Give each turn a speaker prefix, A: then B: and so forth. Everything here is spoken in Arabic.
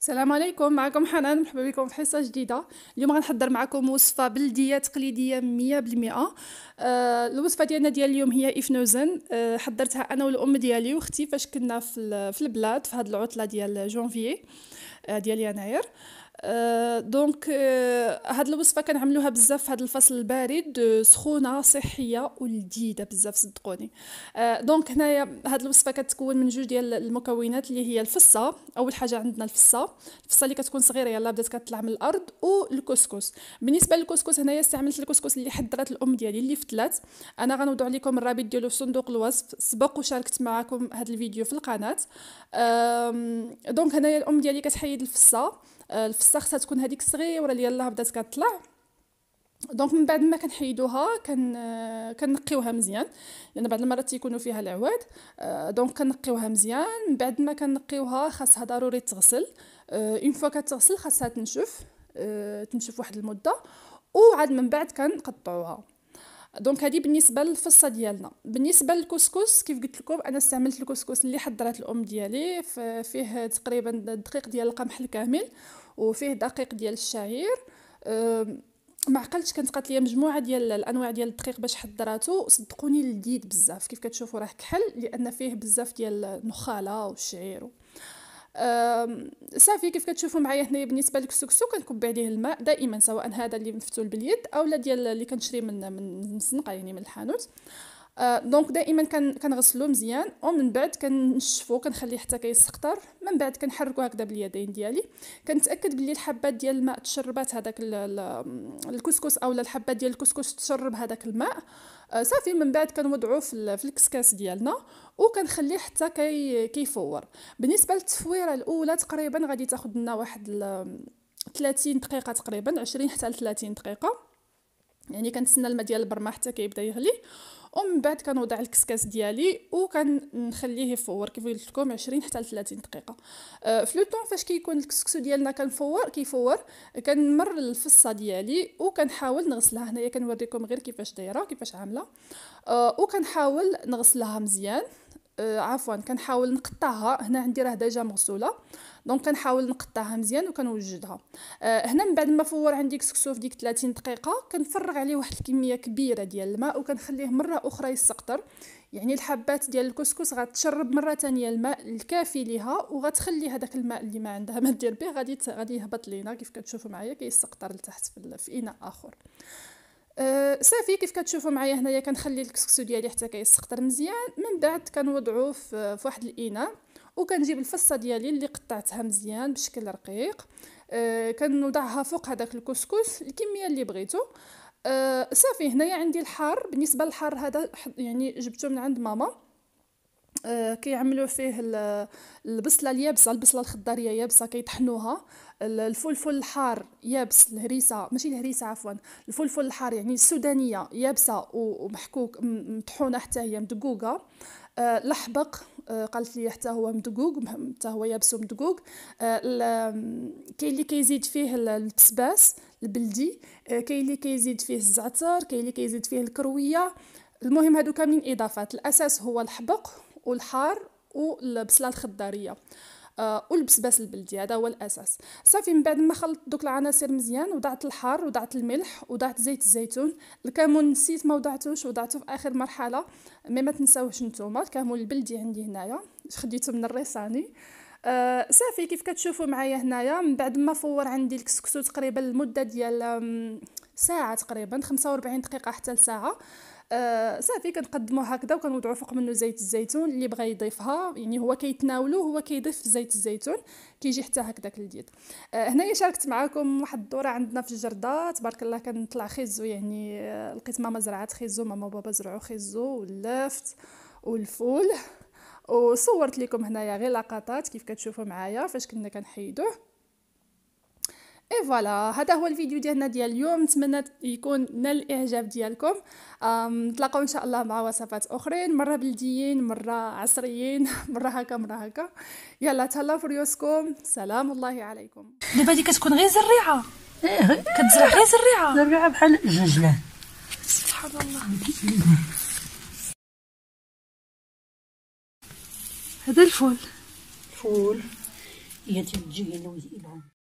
A: السلام عليكم معكم حنان مرحبا بكم في حصه جديده اليوم غنحضر معكم وصفه بلديه تقليديه 100% آه الوصفه ديالنا ديال اليوم هي افنوزن آه حضرتها انا والام ديالي واختي فاش كنا في في البلاد في هذه العطله ديال جونفيي آه ديال يناير دونك euh, euh, هاد الوصفه كنعملوها بزاف هاد الفصل البارد سخونه صحيه ولذيذه بزاف صدقوني دونك euh, هنايا هاد الوصفه كتكون من جوج ديال المكونات اللي هي الفصه اول حاجه عندنا الفصه الفصه اللي كتكون صغيره يلا بدات كتطلع من الارض والكسكس بالنسبه للكسكس هنايا استعملت الكسكس اللي حضرات الام ديالي اللي فتلات انا غنوضع لكم الرابط ديالو في صندوق الوصف سبق وشاركت معكم هاد الفيديو في القناه دونك هنايا الام ديالي كتحيد الفصه آه، الفساخ تكون هذيك صغيره اللي يلاه بدات كطلع دونك من بعد ما كنحيدوها كن آه، كنقيوها مزيان لان بعض المرات تيكونوا فيها العواد آه، دونك كنقيوها مزيان من بعد ما كنقيوها خاصها ضروري تغسل اون فوا كتغسل خاصها تنشف تنشف واحد المده وعاد من بعد كنقطعوها دونك هذه بالنسبه للفصه ديالنا بالنسبه للكسكس كيف قلت لكم انا استعملت الكسكس اللي حضرت الام ديالي فيه تقريبا الدقيق ديال القمح الكامل وفيه دقيق ديال الشعير ما عقلتش كانت قالت لي مجموعه ديال الانواع ديال الدقيق باش حضراتو صدقوني لذيذ بزاف كيف كتشوفوا راه كحل لان فيه بزاف ديال النخاله والشعير صافي كيف كتشوفوا معايا هنايا بالنسبه للكسكسو كنكب عليه الماء دائما سواء هذا اللي مفتول باليد اولا ديال اللي كنشري من من السنقه يعني من الحانوت آه آه، دونك دائما كنغسلو مزيان ومن بعد كنشفو كنخليه حتى كيسقطر من بعد كنحركو هكذا باليدين ديالي كنتاكد بلي الحبات ديال الماء تشربات هذاك الكسكس اولا الحبات ديال الكسكس تشرب هذاك الماء آه، صافي من بعد كنوضعو في الكسكاس ديالنا وكنخليه حتى كي كيفور بالنسبه للتفويره الاولى تقريبا غادي تاخذ لنا واحد 30 دقيقه تقريبا 20 حتى 30 دقيقه يعني كنتسنى الماء ديال البرمه حتى كيبدا يغلي ومن بعد كنوضع الكسكاس ديالي وكنخليه يفور كيف قلت لكم 20 حتى 30 دقيقه أه في لو طون فاش كيكون الكسكسو ديالنا كنفور كيفور كنمر الفصه ديالي وكنحاول نغسلها هنايا كنوريكم غير كيفاش دايره كيفاش عامله أه وكنحاول نغسلها مزيان آه، عفوا كنحاول نقطعها هنا عندي راه ديجا مغسوله دونك كنحاول نقطعها مزيان وكنوجدها أه هنا من بعد ما فور عندي كسكسو في ديك 30 دقيقه كنفرغ عليه واحد الكميه كبيره ديال الماء وكنخليه مره اخرى يسقطر يعني الحبات ديال الكسكس غتشرب مره ثانيه الماء الكافي ليها وغتخلي هذاك الماء اللي ما عندها ما دير به غادي غادي يهبط لينا كيف كتشوفوا معايا كيسقطر لتحت في, في اناء اخر أه، صافي كيف كتشوفوا معايا هنايا كنخلي الكسكسو ديالي حتى كيسقطر مزيان من بعد كنوضعو في, واحد الاناء وكنجيب الفصه ديالي اللي قطعتها مزيان بشكل رقيق أه، كنوضعها فوق هذاك الكسكس الكميه اللي بغيتو أه، صافي هنايا عندي الحار بالنسبه للحار هذا يعني جبته من عند ماما آه، كيعملوا فيه البصله اليابسه البصله الخضاريه يابسه كيطحنوها الفلفل الحار يابس الهريسه ماشي الهريسه عفوا الفلفل الحار يعني السودانيه يابسه ومحكوك مطحونه حتى هي مدقوقه آه، الاحبق آه، قالت لي حتى هو مدقوق حتى هو يابس ومدقوق كاين اللي كيزيد فيه البسباس البلدي كاين اللي كيزيد فيه الزعتر كاين اللي كيزيد فيه الكرويه المهم هادو كاملين اضافات الاساس هو الحبق والحار والبصله الخضاريه آه والبسباس البلدي هذا هو الاساس صافي من بعد ما خلطت دوك العناصر مزيان وضعت الحار وضعت الملح وضعت زيت الزيتون الكمون نسيت ما وضعتوش وضعته في اخر مرحله مي ما تنساوش نتوما الكمون البلدي عندي هنايا خديته من الريساني آه صافي كيف كتشوفوا معايا هنايا من بعد ما فور عندي الكسكسو تقريبا المده ديال ساعه تقريبا 45 دقيقه حتى لساعه آه، صافي كنقدموه هكذا وكنوضعوا فوق منه زيت الزيتون اللي بغى يضيفها يعني هو كيتناولو هو كيضيف زيت الزيتون كيجي حتى هكذاك لذيذ آه هنايا شاركت معكم واحد الدوره عندنا في الجرده تبارك الله كنطلع خيزو يعني آه لقيت ماما زرعت خيزو ماما وبابا زرعوا خيزو واللفت والفول وصورت لكم هنايا غير لقطات كيف كتشوفوا معايا فاش كنا كنحيدوه اي فوالا هذا هو الفيديو ديالنا ديال اليوم نتمنى يكون نال الاعجاب ديالكم نتلاقاو ان شاء الله مع وصفات اخرين مره بلديين مره عصريين مره هكا مره هكا يلا تهلاو في ريوسكم سلام الله عليكم دابا هادي كتكون غير زريعه ايه كتزرع غير زريعه زريعه بحال جوجلان سبحان الله هذا الفول الفول يا تجي لوزينه